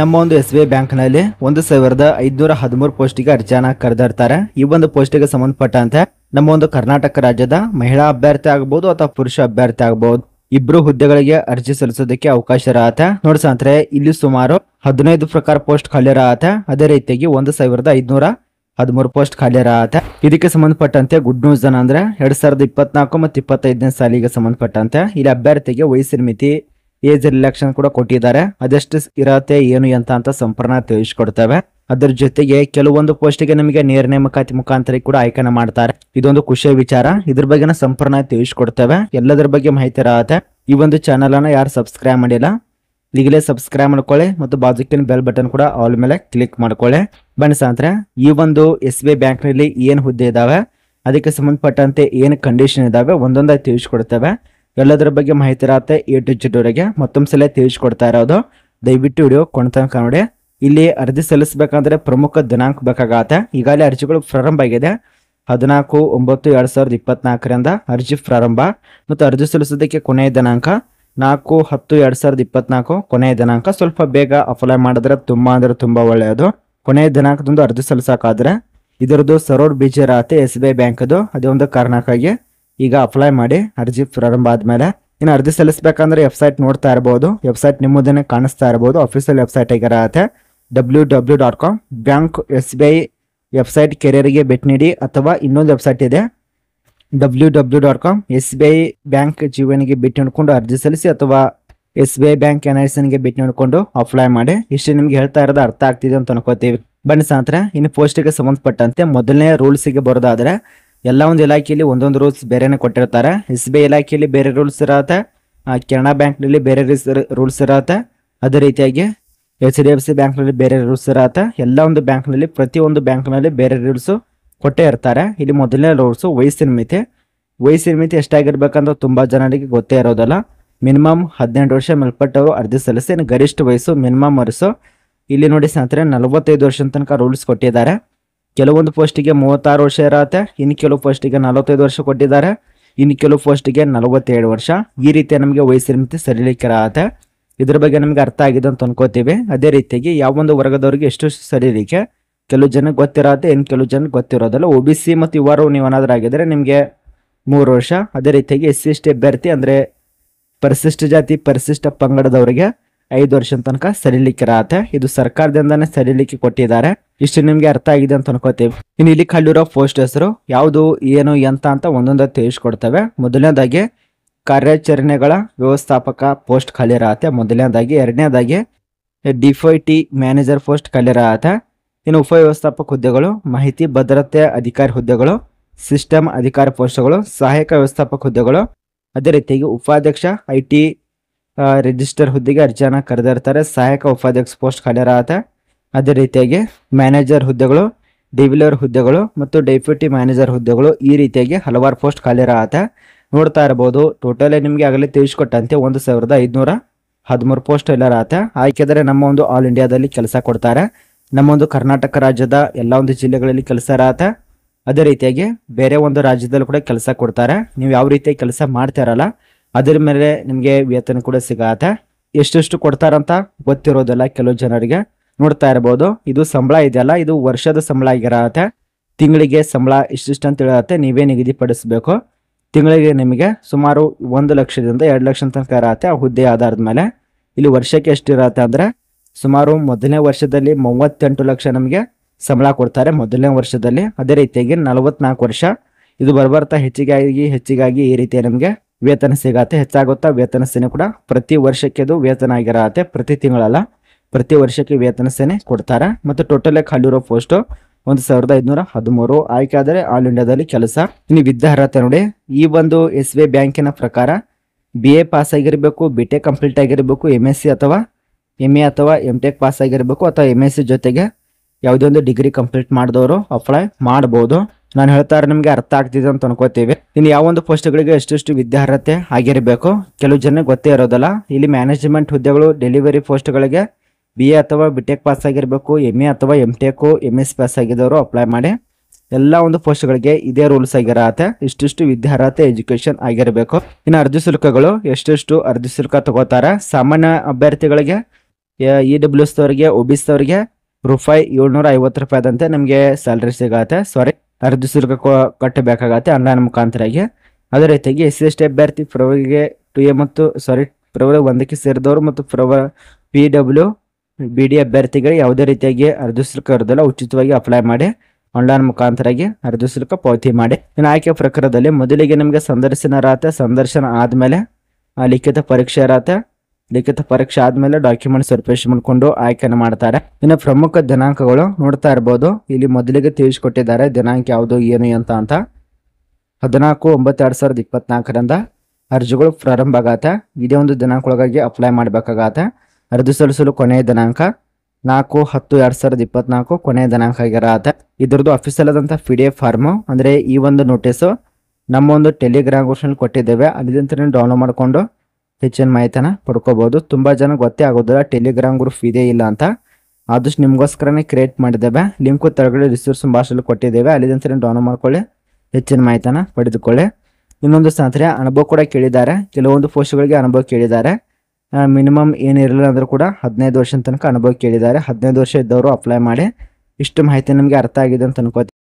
ನಮ್ಮ ಒಂದು S B I bank ನಲ್ಲಿ ಒಂದು ಸಾವಿರದ ಐದ್ನೂರ ಹದಿಮೂರು ಪೋಸ್ಟಿಗೆ ಅರ್ಜಿಯನ್ನ ಕರೆದಿರ್ತಾರೆ ಈ ಒಂದು ಪೋಸ್ಟಿಗೆ ಸಂಬಂಧಪಟ್ಟಂತೆ ನಮ್ಮ ಒಂದು ಕರ್ನಾಟಕ ರಾಜ್ಯದ ಮಹಿಳಾ ಅಭ್ಯರ್ಥಿ ಆಗಬಹುದು ಅಥವಾ ಪುರುಷ ಅಭ್ಯರ್ಥಿ ಆಗಬಹುದು ಇಬ್ರು ಹುದ್ದೆಗಳಿಗೆ ಅರ್ಜಿ ಸಲ್ಲಿಸೋದಕ್ಕೆ ಅವಕಾಶ ಇರತ್ತೆ ನೋಡ್ಸಂತ್ರೆ ಇಲ್ಲಿ ಸುಮಾರು ಹದಿನೈದು ಪ್ರಕಾರ ಪೋಸ್ಟ್ ಖಾಲಿ ಇರತ್ತೆ ಅದೇ ರೀತಿಯಾಗಿ ಒಂದು ಸಾವಿರದ ಐದ್ನೂರ ಹದಿಮೂರು ಪೋಸ್ಟ್ ಖಾಲಿ ಇರತ್ತೆ ಇದಕ್ಕೆ ಸಂಬಂಧಪಟ್ಟಂತೆ ಗುಡ್ ನ್ಯೂಸ್ ಅಂದ್ರೆ ಎರಡ್ ಸಾವಿರದ ಇಪ್ಪತ್ನಾಲ್ಕು ಮತ್ತು ಇಪ್ಪತ್ತೈದನೇ ಸಾಲಿಗೆ ಸಂಬಂಧಪಟ್ಟಂತೆ ಇಲ್ಲಿ ಅಭ್ಯರ್ಥಿಗೆ ವಯಸ್ಸಿನ ಮಿತಿ ಏಜ್ ರಿಲ್ಯಾಕ್ಷನ್ ಕೂಡ ಕೊಟ್ಟಿದ್ದಾರೆ ಅದೆಷ್ಟು ಇರತ್ತೆ ಏನು ಅಂತ ಅಂತ ಸಂಪೂರ್ಣ ತಿಳಿಸ್ಕೊಡ್ತೇವೆ ಅದರ ಜೊತೆಗೆ ಕೆಲವೊಂದು ಪೋಸ್ಟ್ ಗೆ ನಮಗೆ ನೇರ ನೇಮಕಾತಿ ಮುಖಾಂತರ ಕೂಡ ಆಯ್ಕೆನ ಮಾಡ್ತಾರೆ ಇದೊಂದು ಖುಷಿಯ ವಿಚಾರ ಇದ್ರ ಬಗ್ಗೆ ಸಂಪೂರ್ಣ ತಿಳಿಸಿಕೊಡ್ತೇವೆ ಎಲ್ಲದರ ಬಗ್ಗೆ ಮಾಹಿತಿ ಇರತ್ತೆ ಈ ಒಂದು ಚಾನಲ್ ಅನ್ನ ಯಾರು ಸಬ್ಸ್ಕ್ರೈಬ್ ಮಾಡಿಲ್ಲ ಈಗಲೇ ಸಬ್ಸ್ಕ್ರೈಬ್ ಮಾಡ್ಕೊಳ್ಳಿ ಮತ್ತು ಬಾಜುಕಿನ ಬೆಲ್ ಬಟನ್ ಕೂಡ ಆಲ್ ಮೇಲೆ ಕ್ಲಿಕ್ ಮಾಡ್ಕೊಳ್ಳಿ ಬನ್ನಿ ಸಾಂತ್ರೆ ಈ ಒಂದು ಎಸ್ ಬಿ ಐ ಬ್ಯಾಂಕ್ ನಲ್ಲಿ ಏನ್ ಹುದ್ದೆ ಇದಾವೆ ಅದಕ್ಕೆ ಸಂಬಂಧಪಟ್ಟಂತೆ ಏನು ಕಂಡೀಷನ್ ಇದಾವೆ ಒಂದೊಂದಾಗಿ ತಿಳಿಸಿಕೊಡ್ತೇವೆ ಎಲ್ಲದರ ಬಗ್ಗೆ ಮಾಹಿತಿ ಇರತ್ತೆ ಎ ಟು ಚಿಟೂರಿಗೆ ಮತ್ತೊಂದು ಸಲ ತಿಳಿಸ್ಕೊಡ್ತಾ ಇರೋದು ದಯವಿಟ್ಟು ವಿಡಿಯೋ ಕೊನೆ ನೋಡಿ ಇಲ್ಲಿ ಅರ್ಜಿ ಸಲ್ಲಿಸಬೇಕಂದ್ರೆ ಪ್ರಮುಖ ದಿನಾಂಕ ಬೇಕಾಗತ್ತೆ ಈಗಾಗಲೇ ಅರ್ಜಿಗಳು ಪ್ರಾರಂಭ ಆಗಿದೆ ಹದಿನಾಲ್ಕು ಒಂಬತ್ತು ಎರಡು ಸಾವಿರದ ಇಪ್ಪತ್ನಾಲ್ಕರಿಂದ ಅರ್ಜಿ ಪ್ರಾರಂಭ ಮತ್ತು ಅರ್ಜಿ ಸಲ್ಲಿಸೋದಕ್ಕೆ ಕೊನೆಯ ದಿನಾಂಕ ನಾಲ್ಕು ಹತ್ತು ಎರಡು ಸಾವಿರದ ಇಪ್ಪತ್ನಾಲ್ಕು ಕೊನೆಯ ದಿನಾಂಕ ಸ್ವಲ್ಪ ಬೇಗ ಅಪ್ಲೈ ಮಾಡಿದ್ರೆ ತುಂಬ ಅಂದರೆ ತುಂಬ ಒಳ್ಳೆಯದು ಕೊನೆಯ ದಿನಾಂಕದಂದು ಅರ್ಜಿ ಸಲ್ಲಿಸೋಕ್ಕಾದ್ರೆ ಇದರದ್ದು ಸರೋಡ್ ಬೀಜ ರಾತೆ ಎಸ್ ಬಿ ಐ ಬ್ಯಾಂಕದು ಅದೇ ಒಂದು ಕಾರಣಕ್ಕಾಗಿ ಈಗ ಅಪ್ಲೈ ಮಾಡಿ ಅರ್ಜಿ ಪ್ರಾರಂಭ ಆದ್ಮೇಲೆ ಇನ್ನು ಅರ್ಜಿ ಸಲ್ಲಿಸಬೇಕಂದ್ರೆ ವೆಬ್ಸೈಟ್ ನೋಡ್ತಾ ಇರ್ಬೋದು ವೆಬ್ಸೈಟ್ ನಿಮ್ಮದೇ ಕಾಣಿಸ್ತಾ ಇರ್ಬೋದು ಅಫಿಷಿಯಲ್ ವೆಬ್ಸೈಟ್ ಆಗಿರತ್ತೆ W W dot com bank S B I website ಕೆರಿಯರ್ಗೆ ಭೇಟಿ ನೀಡಿ ಅಥವಾ ಇನ್ನೊಂದು ವೆಬ್ಸೈಟ್ ಇದೆ W W dot com S B I bank ಜೀವನಿಗೆ ಭೇಟಿ ನೋಡಿಕೊಂಡು ಅರ್ಜಿ ಸಲ್ಲಿಸಿ ಅಥವಾ S B I bank N I ಭೇಟಿ ನೋಡಿಕೊಂಡು ಅಪ್ಲೈ ಮಾಡಿ ಇಷ್ಟು ನಿಮ್ಗೆ ಹೇಳ್ತಾ ಇರೋದು ಅರ್ಥ ಆಗ್ತಿದೆ ಅಂತ ಅನ್ಕೋತೀವಿ ಬನ್ನಿ ಸಾಂತ್ರ ಇನ್ನು ಪೋಸ್ಟಿಗೆ ಸಂಬಂಧಪಟ್ಟಂತೆ ಮೊದಲನೇ ರೂಲ್ಸಿಗೆ ಬರೋದಾದ್ರೆ ಎಲ್ಲ ಒಂದು ಇಲಾಖೆಯಲ್ಲಿ ಒಂದೊಂದು ರೂಲ್ಸ್ ಬೇರೆನೇ ಕೊಟ್ಟಿರ್ತಾರೆ ಎಸ್ ಬಿ ಐ ಇಲಾಖೆಯಲ್ಲಿ ಬೇರೆ ರೂಲ್ಸ್ ಇರತ್ತೆ ಕೆನರಾ ಬ್ಯಾಂಕ್ನಲ್ಲಿ ಬೇರೆ ರೂಲ್ಸ್ ಇರತ್ತೆ ಅದೇ ರೀತಿಯಾಗಿ ಎಚ್ ಡಿ ಎಫ್ ಸಿ ಬ್ಯಾಂಕ್ನಲ್ಲಿ ಬೇರೆ ರೂಲ್ಸ್ ಇರತ್ತೆ ಎಲ್ಲ ಒಂದು ಬ್ಯಾಂಕ್ನಲ್ಲಿ ಪ್ರತಿಯೊಂದು ಬ್ಯಾಂಕ್ನಲ್ಲಿ ಬೇರೆ ರೂಲ್ಸ್ ಕೊಟ್ಟೇ ಇರ್ತಾರೆ ಇಲ್ಲಿ ಮೊದಲನೇ ರೂಲ್ಸು ವಯಸ್ಸಿನ ಮಿತಿ ವಯಸ್ಸಿನ ಮಿತಿ ಎಷ್ಟಾಗಿರ್ಬೇಕಂತ ತುಂಬ ಜನರಿಗೆ ಗೊತ್ತೇ ಇರೋದಲ್ಲ ಮಿನಿಮಮ್ ಹದಿನೆಂಟು ವರ್ಷ ಮೇಲ್ಪಟ್ಟವರು ಅರ್ಜಿ ಸಲ್ಲಿಸಿ ಗರಿಷ್ಠ ವಯಸ್ಸು ಮಿನಿಮಮ್ ಅರ್ಸು ಇಲ್ಲಿ ನೋಡಿ ಸ್ನೇಹಿತರೆ ನಲವತ್ತೈದು ವರ್ಷದ ತನಕ ರೂಲ್ಸ್ ಕೊಟ್ಟಿದ್ದಾರೆ ಕೆಲವೊಂದು ಪೋಸ್ಟಿಗೆ ಮೂವತ್ತಾರು ವರ್ಷ ಇರತ್ತೆ ಇನ್ನು ಕೆಲವು ಪೋಸ್ಟಿಗೆ ನಲವತ್ತೈದು ವರ್ಷ ಕೊಟ್ಟಿದ್ದಾರೆ ಇನ್ನು ಕೆಲವು ಪೋಸ್ಟಿಗೆ ನಲವತ್ತೆರಡು ವರ್ಷ ಈ ರೀತಿ ನಮಗೆ ವಯಸ್ಸಿನ ಸಡಿಲಿಕ್ಕೆ ಸರಿಲಿಕ್ಕಿರತ್ತೆ ಇದ್ರ ಬಗ್ಗೆ ನಮಗೆ ಅರ್ಥ ಆಗಿದೆ ಅಂತ ಅನ್ಕೋತೀವಿ ಅದೇ ರೀತಿಯಾಗಿ ಯಾವೊಂದು ವರ್ಗದವ್ರಿಗೆ ಎಷ್ಟು ಸರಿಲಿಕ್ಕೆ ಕೆಲವು ಜನಕ್ಕೆ ಗೊತ್ತಿರತ್ತೆ ಇನ್ನು ಕೆಲವು ಜನಕ್ಕೆ ಗೊತ್ತಿರೋದಲ್ಲ ಒ ಬಿ ಸಿ ಮತ್ತು ಯುವರು ನೀವು ಏನಾದರೂ ಆಗಿದ್ರೆ ನಿಮಗೆ ಮೂರು ವರ್ಷ ಅದೇ ರೀತಿಯಾಗಿ ಎಸ್ ಸಿ ಎಸ್ ಟಿ ಅಭ್ಯರ್ಥಿ ಅಂದರೆ ಪರಿಶಿಷ್ಟ ಜಾತಿ ಪರಿಶಿಷ್ಟ ಪಂಗಡದವರಿಗೆ ಐದು ವರ್ಷದ ತನಕ ಸರಿಲಿಕ್ಕೆ ಇದು ಸರ್ಕಾರದಿಂದನೇ ಸರಿಲಿಕ್ಕೆ ಕೊಟ್ಟಿದ್ದಾರೆ ಇಷ್ಟು ನಿಮ್ಗೆ ಅರ್ಥ ಆಗಿದೆ ಅಂತ ಅನ್ಕೋತೀವಿ ಇನ್ನು ಇಲ್ಲಿ ಕಳ್ಳಿರೋ ಪೋಸ್ಟ್ ಹೆಸರು ಯಾವುದು ಏನು ಎಂತ ಅಂತ ಒಂದೊಂದ ತಿಳಿಸ್ಕೊಡ್ತವೆ ಮೊದಲನೇದಾಗಿ ಕಾರ್ಯಾಚರಣೆಗಳ ವ್ಯವಸ್ಥಾಪಕ ಪೋಸ್ಟ್ ಖಾಲಿ ಮೊದಲನೇದಾಗಿ ಎರಡನೇದಾಗಿ ಡಿಫೈ ಟಿ ಮ್ಯಾನೇಜರ್ ಪೋಸ್ಟ್ ಖಾಲಿ ರಾತೆ ಇನ್ನು ಉಪವ್ಯವಸ್ಥಾಪಕ ಹುದ್ದೆಗಳು ಮಾಹಿತಿ ಭದ್ರತೆ ಅಧಿಕಾರಿ ಹುದ್ದೆಗಳು ಸಿಸ್ಟಮ್ ಅಧಿಕಾರಿ ಪೋಸ್ಟ್ಗಳು ಸಹಾಯಕ ವ್ಯವಸ್ಥಾಪಕ ಹುದ್ದೆಗಳು ಅದೇ ರೀತಿಯಾಗಿ ಉಪಾಧ್ಯಕ್ಷ ಐ ಟಿ ರಿಜಿಸ್ಟರ್ ಹುದ್ದೆಗೆ ಅರ್ಜಿಯನ್ನು ಕರೆದಿರ್ತಾರೆ ಸಹಾಯಕ ಉಪಾಧ್ಯಕ್ಷ ಪೋಸ್ಟ್ ಖಾಲಿರಾಗತ್ತೆ ಅದೇ ರೀತಿಯಾಗಿ ಮ್ಯಾನೇಜರ್ ಹುದ್ದೆಗಳು ಡಿವಿಲರ್ ಹುದ್ದೆಗಳು ಮತ್ತು ಡೆಪ್ಯೂಟಿ ಮ್ಯಾನೇಜರ್ ಹುದ್ದೆಗಳು ಈ ರೀತಿಯಾಗಿ ಹಲವಾರು ಪೋಸ್ಟ್ ಖಾಲಿರಾಗತ್ತೆ ನೋಡ್ತಾ ಇರ್ಬೋದು ಟೋಟಲಿ ನಿಮಗೆ ಆಗಲೇ ತಿಳಿಸ್ಕೊಟ್ಟಂತೆ ಒಂದು ಸಾವಿರದ ಐದುನೂರ ಹದಿಮೂರು ಪೋಸ್ಟ್ ಎಲ್ಲರ ಆತ ಆಯ್ಕೆದರೆ ನಮ್ಮ ಒಂದು ಆಲ್ ಇಂಡಿಯಾದಲ್ಲಿ ಕೆಲಸ ಕೊಡ್ತಾರೆ ನಮ್ಮ ಒಂದು ಕರ್ನಾಟಕ ರಾಜ್ಯದ ಎಲ್ಲ ಒಂದು ಜಿಲ್ಲೆಗಳಲ್ಲಿ ಕೆಲಸ ಇರತ್ತೆ ಅದೇ ರೀತಿಯಾಗಿ ಬೇರೆ ಒಂದು ರಾಜ್ಯದಲ್ಲೂ ಕೂಡ ಕೆಲಸ ಕೊಡ್ತಾರೆ ನೀವು ಯಾವ ರೀತಿ ಕೆಲಸ ಮಾಡ್ತಿರಲ್ಲ ಅದರ ಮೇಲೆ ನಿಮಗೆ ವೇತನ ಕೂಡ ಸಿಗತ್ತೆ ಎಷ್ಟೆಷ್ಟು ಕೊಡ್ತಾರಂತ ಗೊತ್ತಿರೋದಲ್ಲ ಕೆಲವು ಜನರಿಗೆ ನೋಡ್ತಾ ಇರಬಹುದು ಇದು ಸಂಬಳ ಇದೆಯಲ್ಲ ಇದು ವರ್ಷದ ಸಂಬಳ ಆಗಿರತ್ತೆ ತಿಂಗಳಿಗೆ ಸಂಬಳ ಇಷ್ಟಿಷ್ಟು ಅಂತ ಹೇಳತ್ತೆ ನೀವೇ ನಿಗದಿಪಡಿಸಬೇಕು ತಿಂಗಳಿಗೆ ನಿಮಗೆ ಸುಮಾರು ಒಂದು ಲಕ್ಷದಿಂದ ಎರಡು ಲಕ್ಷ ತನಕ ಇರತ್ತೆ ಆ ಹುದ್ದೆ ಆಧಾರದ ಮೇಲೆ ಇಲ್ಲಿ ವರ್ಷಕ್ಕೆ ಎಷ್ಟು ಇರತ್ತೆ ಅಂದರೆ ಸುಮಾರು ಮೊದಲನೇ ವರ್ಷದಲ್ಲಿ ಮೂವತ್ತೆಂಟು ಲಕ್ಷ ನಮಗೆ ಸಂಬಳ ಕೊಡ್ತಾರೆ ಮೊದಲನೇ ವರ್ಷದಲ್ಲಿ ಅದೇ ರೀತಿಯಾಗಿ ನಲವತ್ನಾಲ್ಕು ವರ್ಷ ಇದು ಬರ್ಬರ್ತಾ ಹೆಚ್ಚಿಗಾಗಿ ಹೆಚ್ಚಿಗಾಗಿ ಈ ರೀತಿ ನಮಗೆ ವೇತನ ಸಿಗತ್ತೆ ಹೆಚ್ಚಾಗುತ್ತಾ ವೇತನ ಸೇನೆ ಕೂಡ ಪ್ರತಿ ವರ್ಷಕ್ಕೆ ಅದು ವೇತನ ಆಗಿರತ್ತೆ ಪ್ರತಿ ತಿಂಗಳಲ್ಲ ಪ್ರತಿ ವರ್ಷಕ್ಕೆ ವೇತನ ಸೇನೆ ಕೊಡ್ತಾರೆ ಮತ್ತು ಟೋಟಲ್ ಆಗಿ ಖಾಲಿರೋ ಪೋಸ್ಟ್ ಒಂದು ಸಾವಿರದ ಐದುನೂರ ಹದಿಮೂರು ಆಯ್ಕೆ ಆದರೆ ಆಲ್ ಇಂಡಿಯಾದಲ್ಲಿ ಕೆಲಸ ಇನ್ನು ವಿದ್ಯಾರ್ಹತೆ ನೋಡಿ ಈ ಒಂದು ಎಸ್ ಬಿ ಐ ಬ್ಯಾಂಕಿನ ಪ್ರಕಾರ ಬಿ ಎ ಪಾಸ್ ಆಗಿರಬೇಕು ಬಿ ಟೆಕ್ ಕಂಪ್ಲೀಟ್ ಆಗಿರಬೇಕು ಎಮ್ ಎಸ್ ಸಿ ಅಥವಾ ಎಮ್ ಎ ಅಥವಾ ಎಮ್ ಟೆಕ್ ಪಾಸ್ ಆಗಿರಬೇಕು ಅಥವಾ ಎಮ್ ಎಸ್ ಸಿ ಜೊತೆಗೆ ಯಾವುದೇ ಒಂದು ಡಿಗ್ರಿ ಕಂಪ್ಲೀಟ್ ಮಾಡಿದವರು ಅಪ್ಲೈ ಮಾಡ್ಬೋದು ನಾನು ಹೇಳ್ತಾರೆ ನಿಮಗೆ ಅರ್ಥ ಆಗ್ತಿದೆ ಅಂತ ಅನ್ಕೋತೀವಿ ಇನ್ನು ಯಾವೊಂದು ಪೋಸ್ಟ್ಗಳಿಗೆ ಎಷ್ಟೆಷ್ಟು ವಿದ್ಯಾರ್ಹತೆ ಆಗಿರಬೇಕು ಕೆಲವು ಜನ ಗೊತ್ತೇ ಇರೋದಲ್ಲ ಇಲ್ಲಿ ಮ್ಯಾನೇಜ್ಮೆಂಟ್ ಹುದ್ದೆಗಳು ಡೆಲಿವರಿ ಪೋಸ್ಟ್ಗಳಿಗೆ ಬಿ ಎ ಅಥವಾ ಬಿ ಟೆಕ್ ಪಾಸ್ ಆಗಿರಬೇಕು ಎಮ್ ಎ ಅಥವಾ M tech M S pass ಆಗಿದವರು ಅಪ್ಲೈ ಮಾಡಿ ಎಲ್ಲ ಒಂದು ಪೋಸ್ಟ್ಗಳಿಗೆ ಇದೇ ರೂಲ್ಸ್ ಆಗಿರತ್ತೆ ಇಷ್ಟಿಷ್ಟು ವಿದ್ಯಾರ್ಹತೆ ಎಜುಕೇಶನ್ ಆಗಿರಬೇಕು ಇನ್ನು ಅರ್ಜಿ ಶುಲ್ಕಗಳು ಎಷ್ಟೆಷ್ಟು ಅರ್ಜಿ ಶುಲ್ಕ ತಗೋತಾರೆ ಸಾಮಾನ್ಯ ಅಭ್ಯರ್ಥಿಗಳಿಗೆ ಇ ಡಬ್ಲ್ಯೂ ಎಸ್ ಅವರಿಗೆ ಒ ಬಿ ರೂಪಾಯಿ ಏಳ್ನೂರ ಐವತ್ತು ಆದಂತೆ ನಮಗೆ ಸ್ಯಾಲ್ರಿ ಸಿಗತ್ತೆ ಸಾರಿ ಅರ್ಧ ಶುಲ್ಕ ಕಟ್ಟಬೇಕಾಗತ್ತೆ ಆನ್ಲೈನ್ ಮುಖಾಂತರಾಗಿ ಅದೇ ರೀತಿಯಾಗಿ ಎಸ್ ಸಿ ಎಸ್ ಟಿ ಅಭ್ಯರ್ಥಿ ಪ್ರವರಿಗೆ ಟು ಎ ಮತ್ತು ಸಾರಿ ಫೆಬ್ರವರಿ ಒಂದಕ್ಕೆ ಸೇರಿದವರು ಮತ್ತು ಪ್ರವ ಪಿ ಡಬ್ಲ್ಯೂ ಬಿ ಡಿ ಅಭ್ಯರ್ಥಿಗಳು ಯಾವುದೇ ರೀತಿಯಾಗಿ ಅರ್ಧ ಶುಲ್ಕ ಇರೋದಿಲ್ಲ ಉಚಿತವಾಗಿ ಅಪ್ಲೈ ಮಾಡಿ ಆನ್ಲೈನ್ ಮುಖಾಂತರಾಗಿ ಅರ್ಧ ಶುಲ್ಕ ಪಾವತಿ ಮಾಡಿ ಇನ್ನು ಆಯ್ಕೆ ಪ್ರಕಾರದಲ್ಲಿ ಮೊದಲಿಗೆ ನಿಮಗೆ ಸಂದರ್ಶನ ರಾತೆ ಸಂದರ್ಶನ ಆದಮೇಲೆ ಲಿಖಿತ ಪರೀಕ್ಷೆ ರಾತೆ ಲಿಖಿತ ಪರೀಕ್ಷೆ ಆದ್ಮೇಲೆ ಡಾಕ್ಯುಮೆಂಟ್ಸ್ ಸರ್ಪೇಶ್ ಮಾಡಿಕೊಂಡು ಆಯ್ಕೆಯನ್ನು ಮಾಡ್ತಾರೆ ಇನ್ನು ಪ್ರಮುಖ ದಿನಾಂಕಗಳು ನೋಡ್ತಾ ಇರ್ಬೋದು ಇಲ್ಲಿ ಮೊದಲಿಗೆ ತಿಳಿಸ್ಕೊಟ್ಟಿದ್ದಾರೆ ದಿನಾಂಕ ಯಾವುದು ಏನು ಅಂತ ಅಂತ ಹದಿನಾಲ್ಕು ಒಂಬತ್ತು ಎರಡು ಸಾವಿರದ ಇಪ್ಪತ್ನಾಲ್ಕರಿಂದ ಅರ್ಜಿಗಳು ಪ್ರಾರಂಭ ಆಗತ್ತೆ ಇದೇ ಒಂದು ದಿನಾಂಕ ಒಳಗಾಗಿ ಅಪ್ಲೈ ಮಾಡಬೇಕಾಗತ್ತೆ ಅರ್ಜಿ ಸಲ್ಲಿಸಲು ಕೊನೆಯ ದಿನಾಂಕ ನಾಲ್ಕು ಹತ್ತು ಎರಡು ಸಾವಿರದ ಇಪ್ಪತ್ನಾಲ್ಕು ಕೊನೆಯ ದಿನಾಂಕ ಆಗಿರತ್ತೆ ಇದ್ರದ್ದು ಅಫಿಷಿಯಲ್ ಆದಂಥ ಪಿ ಡಿ ಎಫ್ ಫಾರ್ಮು ಅಂದರೆ ಈ ಒಂದು ನೋಟಿಸು ನಮ್ಮ ಒಂದು ಟೆಲಿಗ್ರಾಮ್ ಕೊಟ್ಟಿದ್ದೇವೆ ಅಲ್ಲಿಂದ ಡೌನ್ಲೋಡ್ ಮಾಡಿಕೊಂಡು ಹೆಚ್ಚಿನ ಮಾಹಿತಿನ ಪಡ್ಕೋಬಹುದು ತುಂಬಾ ಜನ ಗೊತ್ತೇ ಆಗೋದಿಲ್ಲ ಟೆಲಿಗ್ರಾಮ್ ಗ್ರೂಪ್ ಇದೆ ಇಲ್ಲ ಅಂತ ಆದಷ್ಟು ನಿಮಗೋಸ್ಕರನೇ ಕ್ರಿಯೇಟ್ ಮಾಡಿದ್ದೇವೆ ಲಿಂಕು ತೆಳಗಡೆ ರಿಸೋರ್ಸ್ ಭಾಷೆಯಲ್ಲಿ ಕೊಟ್ಟಿದ್ದೇವೆ ಅಲ್ಲಿಂದ ಡೌನ್ ಮಾಡ್ಕೊಳ್ಳಿ ಹೆಚ್ಚಿನ ಮಾಹಿತಿನ ಪಡೆದುಕೊಳ್ಳಿ ಇನ್ನೊಂದು ಸ್ನೇಹಿತರೆ ಅನುಭವ ಕೂಡ ಕೇಳಿದ್ದಾರೆ ಕೆಲವೊಂದು ಪೋಸ್ಟ್ಗಳಿಗೆ ಅನುಭವ ಕೇಳಿದ್ದಾರೆ ಮಿನಿಮಮ್ ಏನಿರಲಿಲ್ಲ ಅಂದರೂ ಕೂಡ ಹದಿನೈದು ವರ್ಷದ ತನಕ ಅನುಭವ ಕೇಳಿದ್ದಾರೆ ಹದಿನೈದು ವರ್ಷ ಇದ್ದವರು ಅಪ್ಲೈ ಮಾಡಿ ಇಷ್ಟು ಮಾಹಿತಿ ನಿಮಗೆ ಅರ್ಥ ಆಗಿದೆ ಅಂತ ಅನ್ಕೋತೀವಿ